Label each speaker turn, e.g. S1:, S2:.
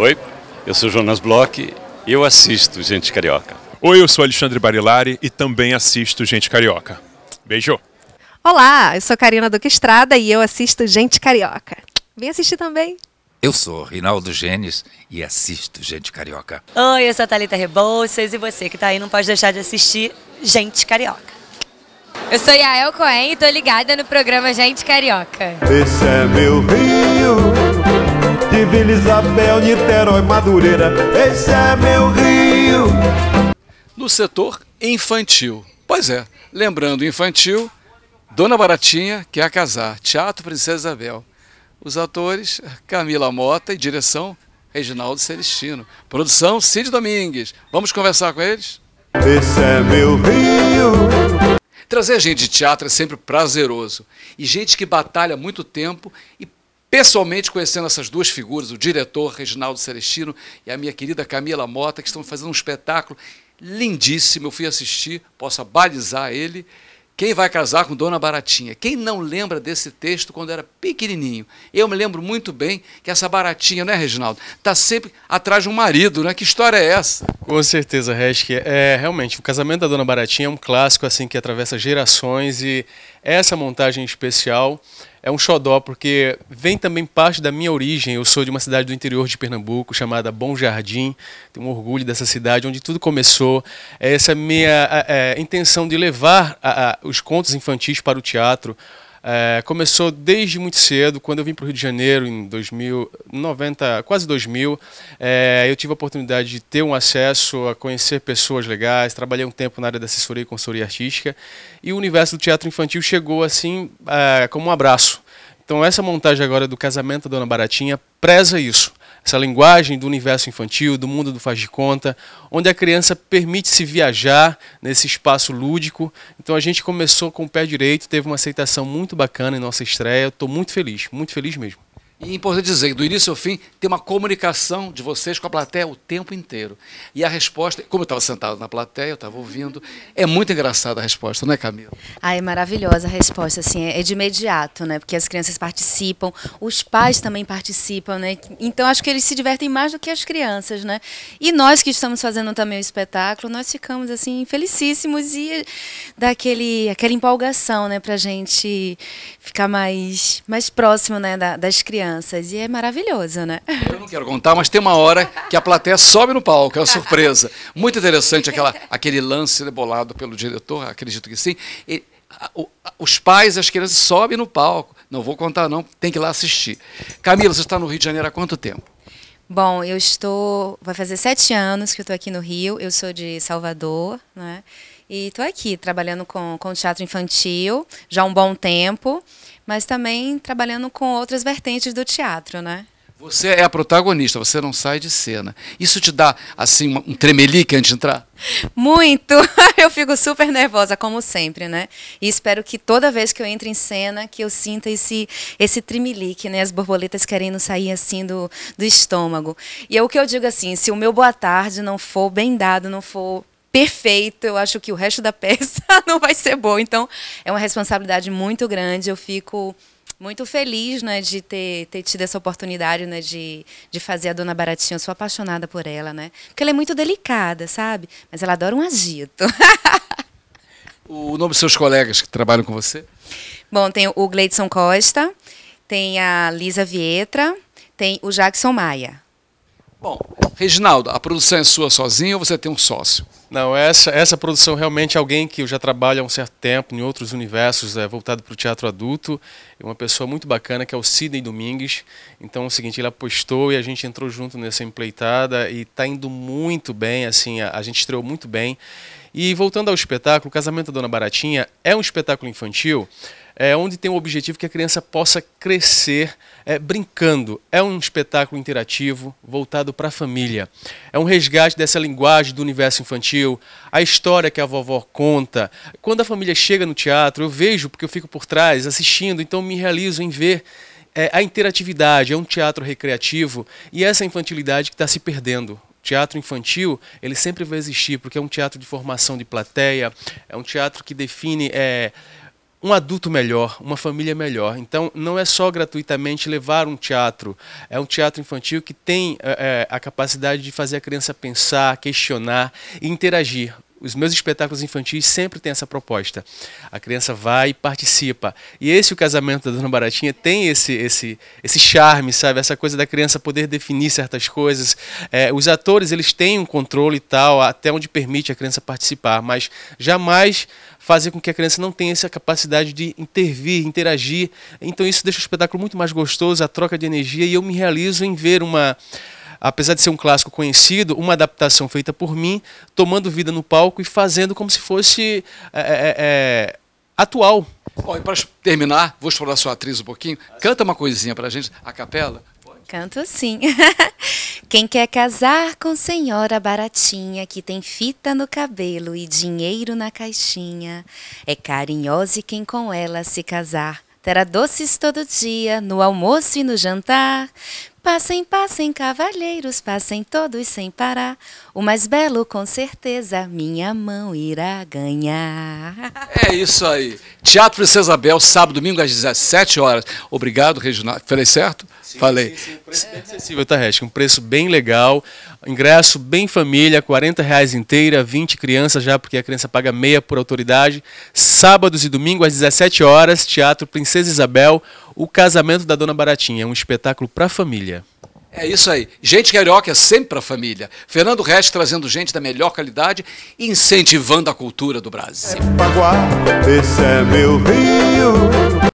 S1: Oi, eu sou Jonas Bloch e eu assisto Gente Carioca. Oi, eu sou Alexandre Barilari e também assisto Gente Carioca. Beijo!
S2: Olá, eu sou Karina Duque Estrada e eu assisto Gente Carioca. Vem assistir também!
S1: Eu sou Rinaldo Genes e assisto Gente Carioca.
S2: Oi, eu sou a Thalita Rebouças e você que está aí não pode deixar de assistir Gente Carioca. Eu sou Yael Cohen e tô ligada no programa Gente
S1: Carioca.
S2: Esse é meu Rio, Vila Isabel, Niterói, Madureira. Esse é meu Rio.
S1: No setor infantil. Pois é, lembrando infantil, Dona Baratinha quer casar, Teatro Princesa Isabel. Os atores Camila Mota e direção Reginaldo Celestino. Produção Cid Domingues. Vamos conversar com eles? Esse é meu Rio. Trazer gente de teatro é sempre prazeroso. E gente que batalha muito tempo e pessoalmente conhecendo essas duas figuras, o diretor Reginaldo Celestino e a minha querida Camila Mota, que estão fazendo um espetáculo lindíssimo. Eu fui assistir, posso balizar ele. Quem vai casar com Dona Baratinha? Quem não lembra desse texto quando era pequenininho? Eu me lembro muito bem que essa Baratinha, né, Reginaldo? Está
S3: sempre atrás de um marido, né? Que história é essa? Com certeza, Resch. É, é, realmente, o casamento da Dona Baratinha é um clássico assim que atravessa gerações e essa montagem especial é um xodó porque vem também parte da minha origem. Eu sou de uma cidade do interior de Pernambuco chamada Bom Jardim. Tenho um orgulho dessa cidade onde tudo começou. Essa é minha a, é, é, intenção de levar a, os contos infantis para o teatro é, começou desde muito cedo, quando eu vim para o Rio de Janeiro em 2090 quase 2000, é, eu tive a oportunidade de ter um acesso a conhecer pessoas legais, trabalhei um tempo na área da assessoria e consultoria artística, e o universo do teatro infantil chegou assim é, como um abraço. Então essa montagem agora do Casamento da Dona Baratinha preza isso essa linguagem do universo infantil, do mundo do faz de conta, onde a criança permite-se viajar nesse espaço lúdico. Então a gente começou com o pé direito, teve uma aceitação muito bacana em nossa estreia. Estou muito feliz, muito feliz mesmo. E é importante dizer, do início ao fim, tem uma comunicação
S1: de vocês com a plateia o tempo inteiro. E a resposta, como eu estava sentado na plateia, eu estava ouvindo, é muito engraçada a resposta, não é, Camila?
S2: Ah, é maravilhosa a resposta, assim, é de imediato, né? Porque as crianças participam, os pais também participam, né? Então acho que eles se divertem mais do que as crianças, né? E nós que estamos fazendo também o espetáculo, nós ficamos, assim, felicíssimos e daquele aquela empolgação, né, pra gente ficar mais, mais próximo, né, das crianças crianças. E é maravilhoso, né?
S1: Eu não quero contar, mas tem uma hora que a plateia sobe no palco, é uma surpresa. Muito interessante aquela, aquele lance bolado pelo diretor, acredito que sim. os pais e as crianças sobem no palco. Não vou contar, não, tem que ir lá assistir. Camila, você está no Rio de Janeiro há quanto tempo?
S2: Bom, eu estou. Vai fazer sete anos que eu estou aqui no Rio. Eu sou de Salvador, né? E estou aqui trabalhando com, com teatro infantil já há um bom tempo mas também trabalhando com outras vertentes do teatro, né?
S1: Você é a protagonista, você não sai de cena. Isso te dá, assim, um tremelique antes de entrar?
S2: Muito! Eu fico super nervosa, como sempre, né? E espero que toda vez que eu entre em cena, que eu sinta esse, esse tremelique, né? As borboletas querendo sair, assim, do, do estômago. E é o que eu digo, assim, se o meu boa tarde não for bem dado, não for perfeito, eu acho que o resto da peça não vai ser bom. Então, é uma responsabilidade muito grande. Eu fico muito feliz né, de ter, ter tido essa oportunidade né, de, de fazer a Dona Baratinha. Eu sou apaixonada por ela, né? Porque ela é muito delicada, sabe? Mas ela adora um agito.
S1: o nome dos seus colegas que trabalham com você?
S2: Bom, tem o Gleidson Costa, tem a Lisa Vietra, tem o Jackson Maia.
S1: Bom, Reginaldo,
S3: a produção é sua sozinha ou você tem um sócio? Não, essa, essa produção realmente é alguém que eu já trabalho há um certo tempo em outros universos, é, voltado para o teatro adulto. É uma pessoa muito bacana que é o Sidney Domingues. Então é o seguinte, ele apostou e a gente entrou junto nessa empleitada e está indo muito bem, assim, a, a gente estreou muito bem. E voltando ao espetáculo, Casamento da Dona Baratinha é um espetáculo infantil é, onde tem o objetivo que a criança possa crescer é, brincando. É um espetáculo interativo voltado para a família. É um resgate dessa linguagem do universo infantil, a história que a vovó conta. Quando a família chega no teatro, eu vejo, porque eu fico por trás assistindo, então me realizo em ver. É, a interatividade, é um teatro recreativo e é essa infantilidade que está se perdendo teatro infantil ele sempre vai existir porque é um teatro de formação de plateia, é um teatro que define é, um adulto melhor, uma família melhor. Então, não é só gratuitamente levar um teatro. É um teatro infantil que tem é, é a capacidade de fazer a criança pensar, questionar e interagir os meus espetáculos infantis sempre têm essa proposta. A criança vai e participa. E esse o casamento da Dona Baratinha tem esse esse esse charme, sabe? Essa coisa da criança poder definir certas coisas. É, os atores eles têm um controle e tal até onde permite a criança participar, mas jamais fazer com que a criança não tenha essa capacidade de intervir, interagir. Então isso deixa o espetáculo muito mais gostoso, a troca de energia e eu me realizo em ver uma apesar de ser um clássico conhecido, uma adaptação feita por mim, tomando vida no palco e fazendo como se fosse é, é, é, é atual. Bom, e para terminar, vou explorar sua
S1: atriz um pouquinho. Canta uma coisinha para a gente, a capela.
S2: Canto sim. Quem quer casar com senhora baratinha, que tem fita no cabelo e dinheiro na caixinha, é carinhosa e quem com ela se casar. Terá doces todo dia, no almoço e no jantar. Passem, passem, cavalheiros, passem todos sem parar. O mais belo, com certeza, minha mão irá ganhar.
S1: É isso aí. Teatro Princesa Isabel, sábado, domingo, às 17
S3: horas. Obrigado, Reginaldo. Falei certo? Sim, Falei. Sim,
S1: sim, preço acessível,
S3: tá, Um preço bem legal. Ingresso bem família, 40 reais inteira, 20 crianças já, porque a criança paga meia por autoridade. Sábados e domingos às 17 horas, Teatro Princesa Isabel. O Casamento da Dona Baratinha, é um espetáculo para a família.
S1: É isso aí. Gente carioca é sempre a família. Fernando Reste trazendo gente da melhor qualidade incentivando a cultura do Brasil.
S2: É Paguá, esse é meu rio.